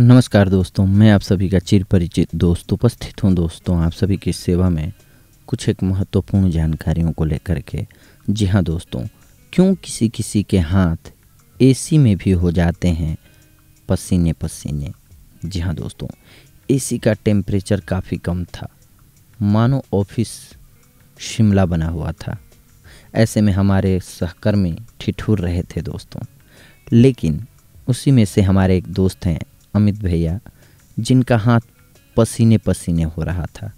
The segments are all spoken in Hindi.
नमस्कार दोस्तों मैं आप सभी का चिर परिचित दोस्त उपस्थित हूँ दोस्तों आप सभी की सेवा में कुछ एक महत्वपूर्ण जानकारियों को लेकर के जी हाँ दोस्तों क्यों किसी किसी के हाथ एसी में भी हो जाते हैं पसीने पसीने जी हाँ दोस्तों एसी का टेम्परेचर काफ़ी कम था मानो ऑफिस शिमला बना हुआ था ऐसे में हमारे सहकर्मी ठिठुर रहे थे दोस्तों लेकिन उसी में से हमारे एक दोस्त हैं अमित भैया जिनका हाथ पसीने पसीने हो रहा था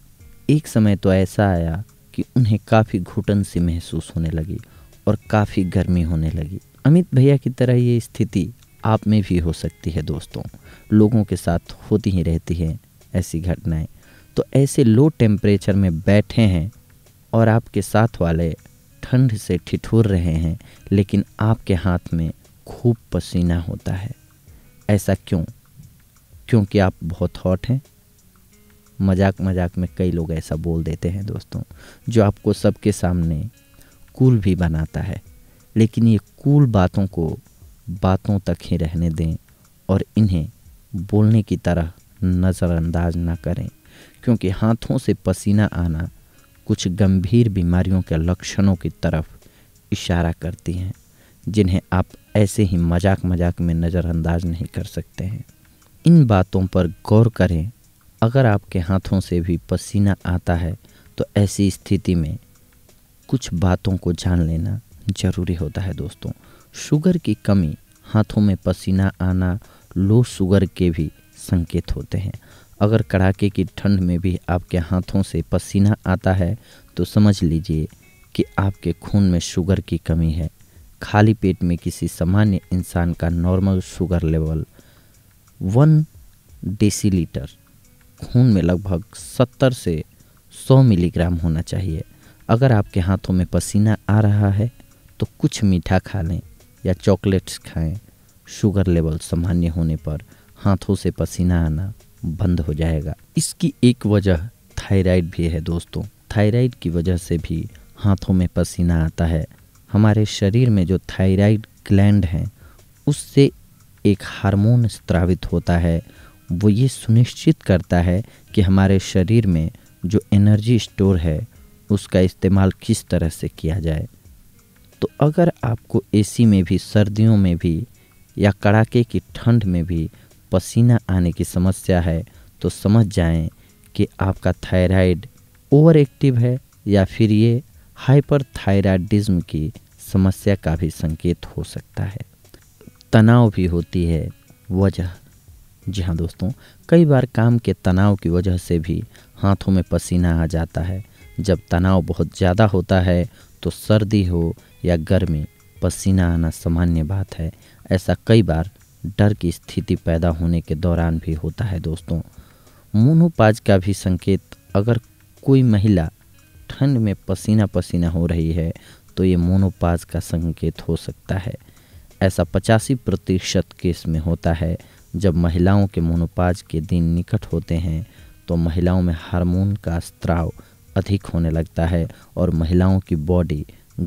एक समय तो ऐसा आया कि उन्हें काफ़ी घुटन सी महसूस होने लगी और काफ़ी गर्मी होने लगी अमित भैया की तरह ये स्थिति आप में भी हो सकती है दोस्तों लोगों के साथ होती ही रहती है ऐसी घटनाएं तो ऐसे लो टेम्परेचर में बैठे हैं और आपके साथ वाले ठंड से ठिठुर रहे हैं लेकिन आपके हाथ में खूब पसीना होता है ऐसा क्यों क्योंकि आप बहुत हॉट हैं मजाक मजाक में कई लोग ऐसा बोल देते हैं दोस्तों जो आपको सबके सामने कूल भी बनाता है लेकिन ये कूल बातों को बातों तक ही रहने दें और इन्हें बोलने की तरह नज़रअंदाज ना करें क्योंकि हाथों से पसीना आना कुछ गंभीर बीमारियों के लक्षणों की तरफ इशारा करती हैं जिन्हें आप ऐसे ही मजाक मजाक में नज़रअंदाज नहीं कर सकते हैं इन बातों पर गौर करें अगर आपके हाथों से भी पसीना आता है तो ऐसी स्थिति में कुछ बातों को जान लेना ज़रूरी होता है दोस्तों शुगर की कमी हाथों में पसीना आना लो शुगर के भी संकेत होते हैं अगर कड़ाके की ठंड में भी आपके हाथों से पसीना आता है तो समझ लीजिए कि आपके खून में शुगर की कमी है खाली पेट में किसी सामान्य इंसान का normal sugar level one decilitre खून में लगभग सत्तर से सौ मिलीग्राम होना चाहिए अगर आपके हाथों में पसीना आ रहा है तो कुछ मीठा खा लें या चॉकलेट्स खाएं शुगर लेवल सामान्य होने पर हाथों से पसीना आना बंद हो जाएगा इसकी एक वजह थायराइड भी है दोस्तों थायराइड की वजह से भी हाथों में पसीना आता है हमारे शरीर में जो थायराइड ग्लैंड हैं उससे एक हार्मोन स्त्रावित होता है वो ये सुनिश्चित करता है कि हमारे शरीर में जो एनर्जी स्टोर है उसका इस्तेमाल किस तरह से किया जाए तो अगर आपको एसी में भी सर्दियों में भी या कड़ाके की ठंड में भी पसीना आने की समस्या है तो समझ जाएं कि आपका थायराइड ओवर एक्टिव है या फिर ये हाइपर थायराइडिज्म की समस्या का भी संकेत हो सकता है तनाव भी होती है वजह जी हाँ दोस्तों कई बार काम के तनाव की वजह से भी हाथों में पसीना आ जाता है जब तनाव बहुत ज़्यादा होता है तो सर्दी हो या गर्मी पसीना आना सामान्य बात है ऐसा कई बार डर की स्थिति पैदा होने के दौरान भी होता है दोस्तों मोनोपाज का भी संकेत अगर कोई महिला ठंड में पसीना पसीना हो रही है तो ये मोनोपाज का संकेत हो सकता है ऐसा पचासी प्रतिशत केस में होता है जब महिलाओं के मोनोपाज के दिन निकट होते हैं तो महिलाओं में हार्मोन का स्त्राव अधिक होने लगता है और महिलाओं की बॉडी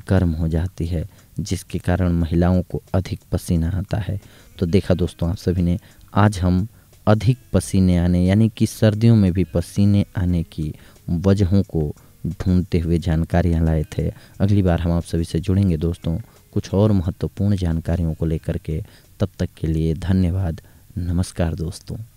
गर्म हो जाती है जिसके कारण महिलाओं को अधिक पसीना आता है तो देखा दोस्तों आप सभी ने आज हम अधिक पसीने आने यानी कि सर्दियों में भी पसीने आने की वजहों को ढूंढते हुए जानकारियाँ लाए थे अगली बार हम आप सभी से जुड़ेंगे दोस्तों कुछ और महत्वपूर्ण जानकारियों को लेकर के तब तक के लिए धन्यवाद नमस्कार दोस्तों